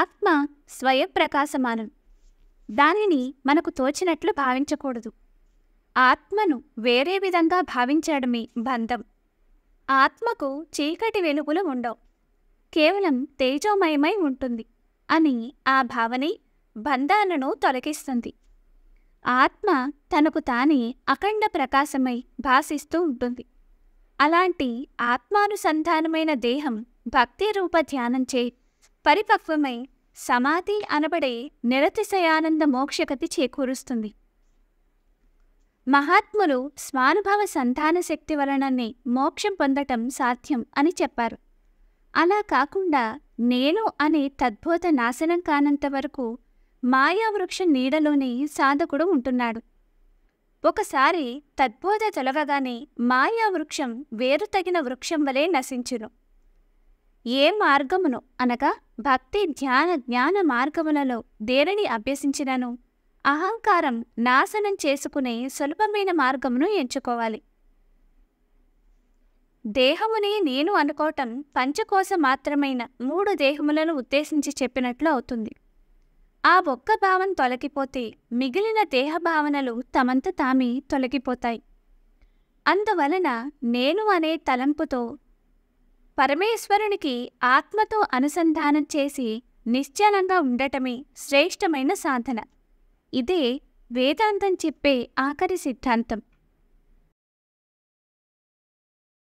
ఆత్మ స్వయప్రకాశమానం దానిని మనకు తోచినట్లు భావించకూడదు ఆత్మను వేరే విధంగా భావించడమే బంధం ఆత్మకు చీకటి వెలుగులు ఉండవు కేవలం తేజోమయమై ఉంటుంది అని ఆ భావనే బంధాలను తొలగిస్తుంది ఆత్మ తనకు తానే అఖండ ప్రకాశమై భాసిస్తూ ఉంటుంది అలాంటి ఆత్మానుసంధానమైన దేహం భక్తి రూప చేయి పరిపక్వమై సమాధి అనబడే నిరతిశయానంద మోక్షగతి చేకూరుస్తుంది మహాత్ములు స్వానుభవ సంతాన శక్తి వలననే మోక్షం పొందటం సాధ్యం అని చెప్పారు అలా కాకుండా నేను అనే తద్బోధ నాశనం కానంత వరకు మాయావృక్ష నీడలోనే సాధకుడు ఉంటున్నాడు ఒకసారి తద్బోధ తొలగగానే మాయావృక్షం వేరు తగిన వృక్షం వలె నశించును ఏ మార్గమును అనగా భక్తి ధ్యాన జ్ఞాన మార్గములలో దేనిని అభ్యసించినను అహంకారం నాశనం చేసుకునే సులభమైన మార్గమును ఎంచుకోవాలి దేహముని నేను అనుకోవటం పంచకోశ మాత్రమైన మూడు దేహములను ఉద్దేశించి చెప్పినట్లు అవుతుంది ఆ ఒక్క భావం తొలగిపోతే మిగిలిన దేహ భావనలు తమంత తామే తొలగిపోతాయి అందువలన నేను అనే తలంపుతో పరమేశ్వరునికి ఆత్మతో అనుసంధానం చేసి నిశ్చలంగా ఉండటమే శ్రేష్టమైన సాధన ఇదే వేదాంతం చెప్పే ఆఖరి సిద్ధాంతం